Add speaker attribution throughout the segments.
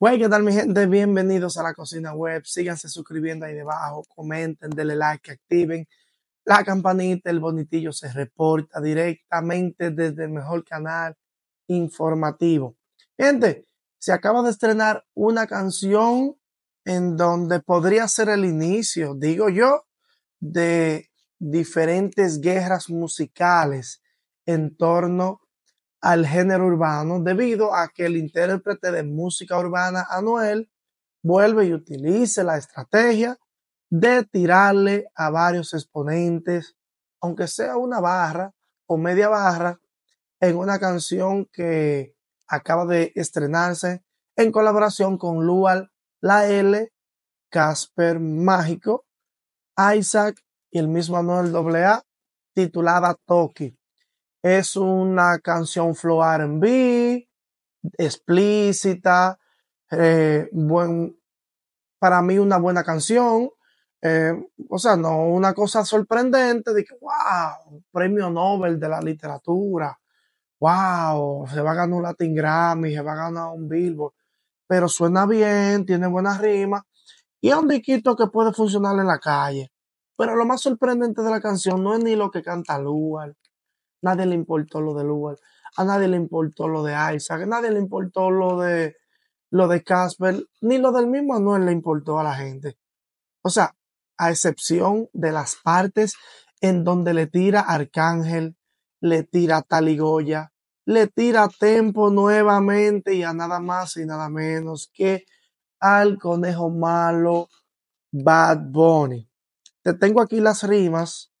Speaker 1: Wey, ¿qué tal mi gente? Bienvenidos a la cocina web. Síganse suscribiendo ahí debajo, comenten, denle like, activen la campanita, el bonitillo se reporta directamente desde el mejor canal informativo. Gente, se acaba de estrenar una canción en donde podría ser el inicio, digo yo, de diferentes guerras musicales en torno al género urbano debido a que el intérprete de música urbana Anuel vuelve y utilice la estrategia de tirarle a varios exponentes, aunque sea una barra o media barra, en una canción que acaba de estrenarse en colaboración con Lual, La L, Casper Mágico, Isaac y el mismo Anuel AA, titulada Toki es una canción flow RB, explícita, eh, buen, para mí una buena canción. Eh, o sea, no una cosa sorprendente de que, wow, premio Nobel de la literatura, wow, se va a ganar un Latin Grammy, se va a ganar un Billboard, pero suena bien, tiene buenas rimas y es un diquito que puede funcionar en la calle. Pero lo más sorprendente de la canción no es ni lo que canta Lugar, Nadie le importó lo de Lugar, A nadie le importó lo de Isaac. A nadie le importó lo de lo de Casper. Ni lo del mismo Anuel le importó a la gente. O sea, a excepción de las partes en donde le tira Arcángel, le tira Taligoya, le tira Tempo nuevamente y a nada más y nada menos que al conejo malo Bad Bunny. Te tengo aquí las rimas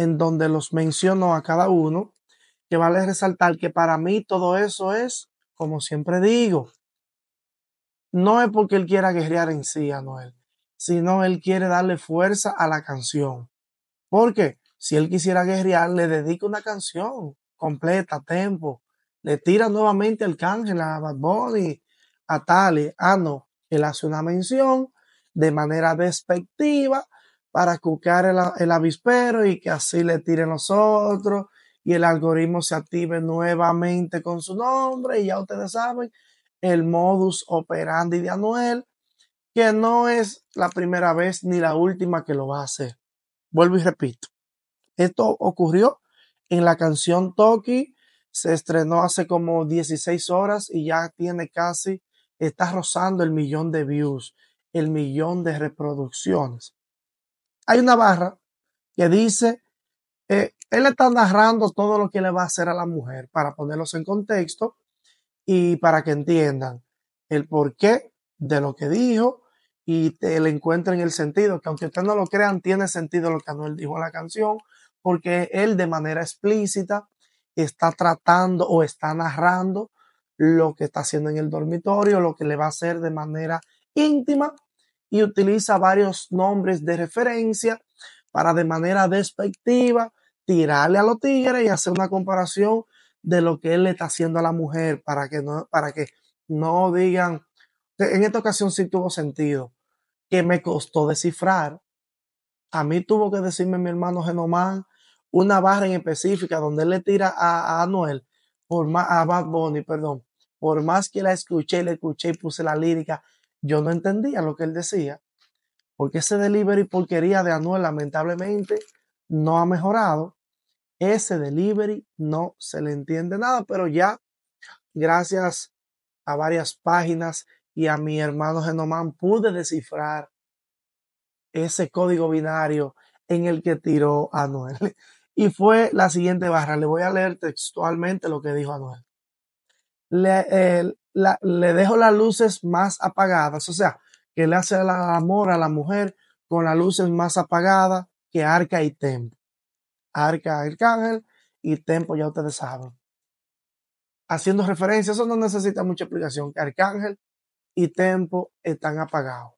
Speaker 1: en donde los menciono a cada uno, que vale resaltar que para mí todo eso es, como siempre digo, no es porque él quiera guerrear en sí a Noel, sino él quiere darle fuerza a la canción. Porque si él quisiera guerrear, le dedica una canción completa, tempo, le tira nuevamente el cángel a Bad Bunny, a Tali, a ah, no, él hace una mención de manera despectiva para cucar el, avispero y que así le tiren los otros y el algoritmo se active nuevamente con su nombre y ya ustedes saben el modus operandi de Anuel que no es la primera vez ni la última que lo va a hacer. Vuelvo y repito, esto ocurrió en la canción Toki, se estrenó hace como 16 horas y ya tiene casi, está rozando el millón de views, el millón de reproducciones hay una barra que dice, eh, él está narrando todo lo que le va a hacer a la mujer para ponerlos en contexto y para que entiendan el porqué de lo que dijo y te, le encuentren el sentido, que aunque ustedes no lo crean, tiene sentido lo que Anuel dijo en la canción, porque él de manera explícita está tratando o está narrando lo que está haciendo en el dormitorio, lo que le va a hacer de manera íntima y utiliza varios nombres de referencia para de manera despectiva tirarle a los tigres y hacer una comparación de lo que él le está haciendo a la mujer para que no, para que no digan, en esta ocasión sí tuvo sentido, que me costó descifrar. A mí tuvo que decirme mi hermano Genomán una barra en específica donde él le tira a, Anuel, por más, a Bad Bunny, perdón, por más que la escuché, le escuché y puse la lírica yo no entendía lo que él decía, porque ese delivery porquería de Anuel lamentablemente no ha mejorado. Ese delivery no se le entiende nada, pero ya gracias a varias páginas y a mi hermano Genomán pude descifrar ese código binario en el que tiró Anuel. Y fue la siguiente barra. Le voy a leer textualmente lo que dijo Anuel. Le, le dejo las luces más apagadas, o sea, que le hace el amor a la mujer con las luces más apagadas que Arca y Tempo. Arca, Arcángel y Tempo, ya ustedes saben. Haciendo referencia, eso no necesita mucha explicación, que Arcángel y Tempo están apagados.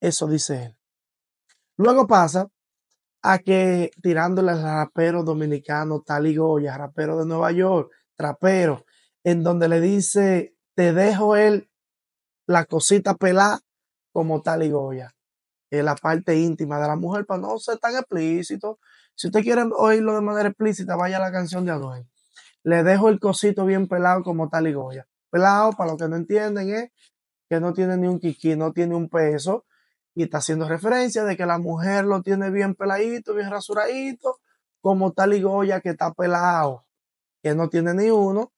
Speaker 1: Eso dice él. Luego pasa a que tirándole al rapero dominicano Goya, rapero de Nueva York, trapero, en donde le dice te dejo él la cosita pelada como tal y Goya, en eh, la parte íntima de la mujer, para no ser tan explícito. Si usted quiere oírlo de manera explícita, vaya a la canción de Anuel. Le dejo el cosito bien pelado como tal y Goya. Pelado, para los que no entienden, es eh, que no tiene ni un kiki, no tiene un peso, y está haciendo referencia de que la mujer lo tiene bien peladito, bien rasuradito, como tal y Goya que está pelado, que no tiene ni uno,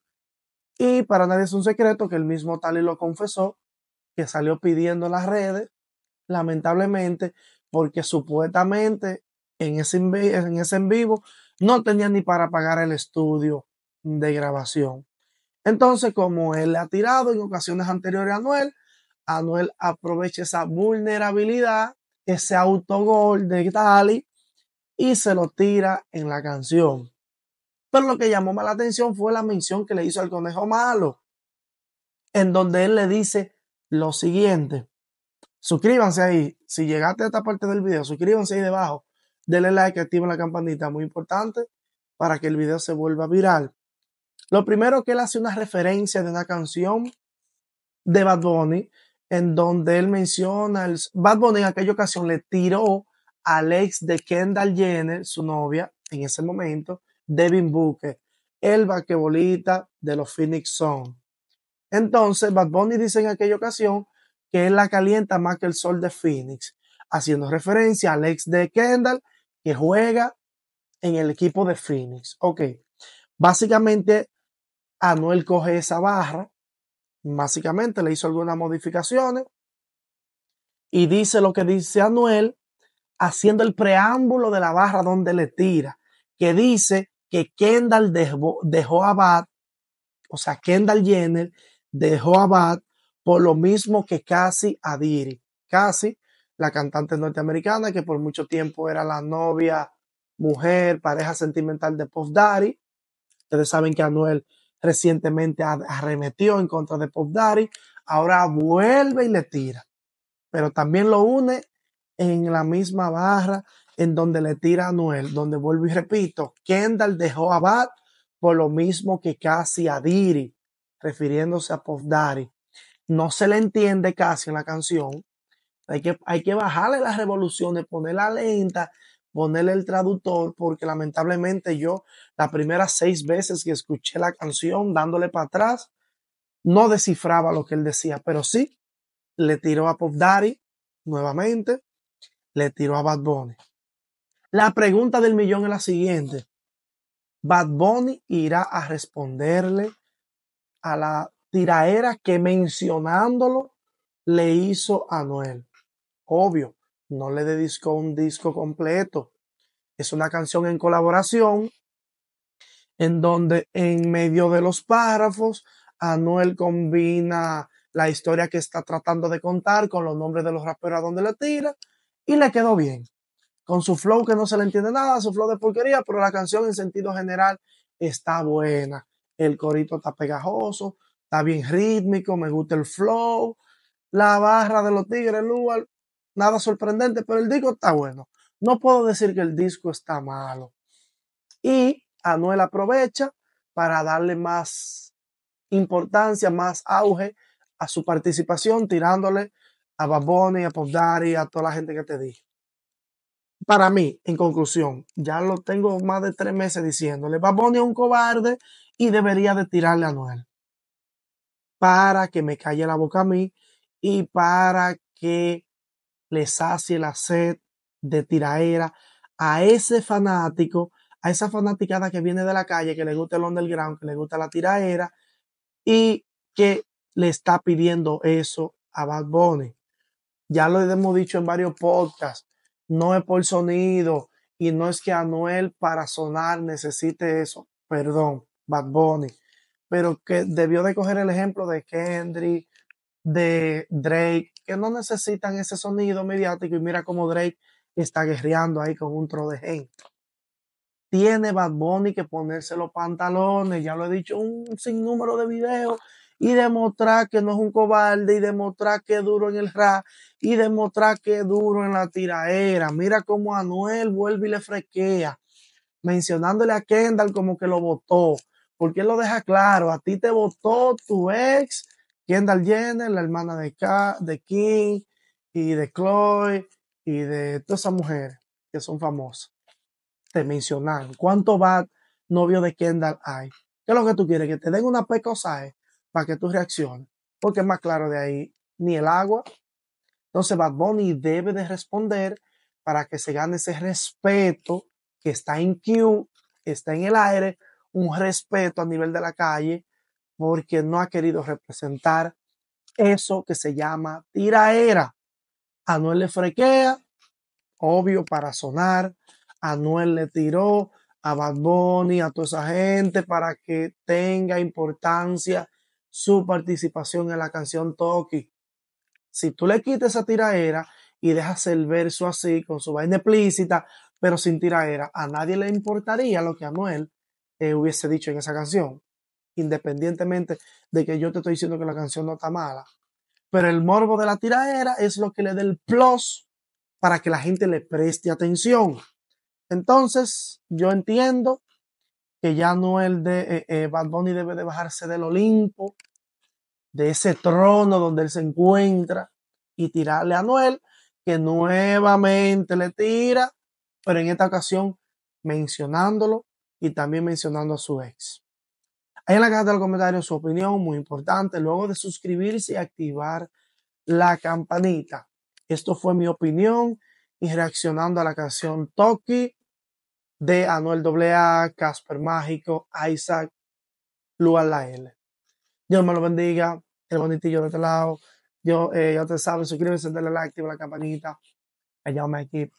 Speaker 1: y para nadie es un secreto que el mismo Tali lo confesó, que salió pidiendo las redes, lamentablemente, porque supuestamente en ese, en ese en vivo no tenía ni para pagar el estudio de grabación. Entonces, como él le ha tirado en ocasiones anteriores a Anuel, Anuel aprovecha esa vulnerabilidad, ese autogol de Tali, y se lo tira en la canción. Pero lo que llamó más la atención fue la mención que le hizo al conejo malo, en donde él le dice lo siguiente. Suscríbanse ahí. Si llegaste a esta parte del video, suscríbanse ahí debajo. Denle like, activen la campanita, muy importante, para que el video se vuelva viral. Lo primero que él hace una referencia de una canción de Bad Bunny, en donde él menciona, Bad Bunny en aquella ocasión le tiró al ex de Kendall Jenner, su novia, en ese momento, Devin Booker, el vaquebolita de los Phoenix Suns. Entonces, Bad Bunny dice en aquella ocasión que él la calienta más que el sol de Phoenix, haciendo referencia al ex de Kendall que juega en el equipo de Phoenix. Ok, básicamente Anuel coge esa barra, básicamente le hizo algunas modificaciones y dice lo que dice Anuel haciendo el preámbulo de la barra donde le tira, que dice que Kendall dejó, a Bad, o sea, Kendall Jenner dejó a bad por lo mismo que Cassie Adiri. Casi, la cantante norteamericana que por mucho tiempo era la novia, mujer, pareja sentimental de Pop Daddy. Ustedes saben que Anuel recientemente arremetió en contra de Pop Daddy. Ahora vuelve y le tira. Pero también lo une en la misma barra en donde le tira a Noel, donde vuelvo y repito, Kendall dejó a Bad, por lo mismo que casi a Diri, refiriéndose a Pop Daddy. No se le entiende casi en la canción. Hay que, hay que bajarle las revoluciones, ponerla lenta, ponerle el traductor, porque lamentablemente yo las primeras seis veces que escuché la canción dándole para atrás, no descifraba lo que él decía, pero sí le tiró a Pop Daddy nuevamente, le tiró a Bad Bunny. La pregunta del millón es la siguiente. Bad Bunny irá a responderle a la tiraera que mencionándolo le hizo a Noel. Obvio, no le dedicó un disco completo. Es una canción en colaboración en donde en medio de los párrafos Anuel combina la historia que está tratando de contar con los nombres de los raperos a donde le tira y le quedó bien con su flow que no se le entiende nada, su flow de porquería, pero la canción en sentido general está buena. El corito está pegajoso, está bien rítmico, me gusta el flow. La barra de los Tigres, Lugar, nada sorprendente, pero el disco está bueno. No puedo decir que el disco está malo. Y Anuel aprovecha para darle más importancia, más auge a su participación, tirándole a Baboni, a Pop a toda la gente que te dije para mí, en conclusión, ya lo tengo más de tres meses diciéndole, Bad Bunny es un cobarde y debería de tirarle a Noel. Para que me calle la boca a mí y para que le sacie la sed de tiraera a ese fanático, a esa fanaticada que viene de la calle, que le gusta el underground, que le gusta la tiraera y que le está pidiendo eso a Bad Bunny. Ya lo hemos dicho en varios podcasts no es por sonido y no es que Anuel para sonar necesite eso, perdón, Bad Bunny, pero que debió de coger el ejemplo de Kendrick, de Drake, que no necesitan ese sonido mediático y mira cómo Drake está guerreando ahí con un tro de gente. Tiene Bad Bunny que ponerse los pantalones, ya lo he dicho un sinnúmero de videos y demostrar que no es un cobarde y demostrar que es duro en el rap y demostrar que es duro en la tiraera. Mira cómo Anuel vuelve y le frequea mencionándole a Kendall como que lo votó, porque él lo deja claro, a ti te votó tu ex, Kendall Jenner, la hermana de, K de King y de Chloe y de todas esas mujeres que son famosas. Te mencionan cuánto va novio de Kendall hay. ¿Qué es lo que tú quieres? Que te den una eh para que tú reacciones, porque es más claro de ahí ni el agua. Entonces Bad Bunny debe de responder para que se gane ese respeto que está en Q, está en el aire, un respeto a nivel de la calle, porque no ha querido representar eso que se llama tiraera. Anuel le frequea, obvio para sonar, Anuel le tiró a Bad Bunny, a toda esa gente, para que tenga importancia su participación en la canción Toki. Si tú le quites esa tiraera y dejas el verso así, con su vaina explícita, pero sin tiraera, a nadie le importaría lo que Anuel eh, hubiese dicho en esa canción. Independientemente de que yo te estoy diciendo que la canción no está mala. Pero el morbo de la tiraera es lo que le da el plus para que la gente le preste atención. Entonces, yo entiendo que ya no el de eh, eh, Bad Bunny debe de bajarse del Olimpo, de ese trono donde él se encuentra y tirarle a Noel, que nuevamente le tira, pero en esta ocasión mencionándolo y también mencionando a su ex. Ahí en la caja de los comentarios su opinión, muy importante, luego de suscribirse y activar la campanita. Esto fue mi opinión y reaccionando a la canción Toki de Anuel AA, Casper Mágico, Isaac, Lua La L. Dios me lo bendiga, el bonitillo de este lado. Yo, eh, ya te saben, Suscríbete, denle like, activa la campanita. Ayúdame aquí.